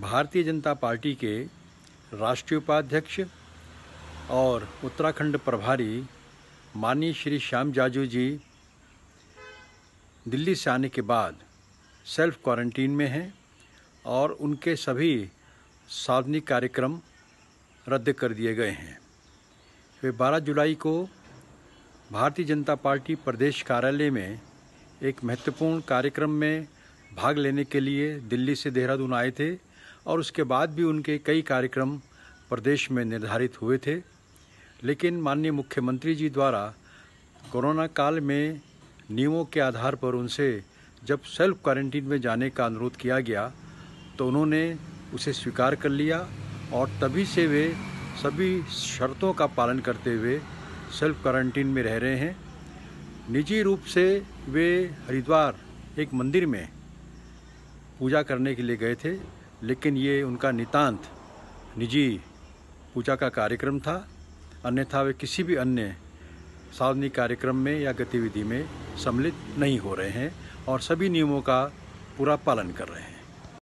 भारतीय जनता पार्टी के राष्ट्रीय उपाध्यक्ष और उत्तराखंड प्रभारी माननीय श्री श्याम जाजू जी दिल्ली से आने के बाद सेल्फ क्वारंटीन में हैं और उनके सभी सार्वजनिक कार्यक्रम रद्द कर दिए गए हैं वे 12 जुलाई को भारतीय जनता पार्टी प्रदेश कार्यालय में एक महत्वपूर्ण कार्यक्रम में भाग लेने के लिए दिल्ली से देहरादून आए थे और उसके बाद भी उनके कई कार्यक्रम प्रदेश में निर्धारित हुए थे लेकिन माननीय मुख्यमंत्री जी द्वारा कोरोना काल में नियमों के आधार पर उनसे जब सेल्फ क्वारंटीन में जाने का अनुरोध किया गया तो उन्होंने उसे स्वीकार कर लिया और तभी से वे सभी शर्तों का पालन करते हुए सेल्फ क्वारंटीन में रह रहे हैं निजी रूप से वे हरिद्वार एक मंदिर में पूजा करने के लिए गए थे लेकिन ये उनका नितांत निजी पूजा का कार्यक्रम था अन्यथा वे किसी भी अन्य सार्वजनिक कार्यक्रम में या गतिविधि में सम्मिलित नहीं हो रहे हैं और सभी नियमों का पूरा पालन कर रहे हैं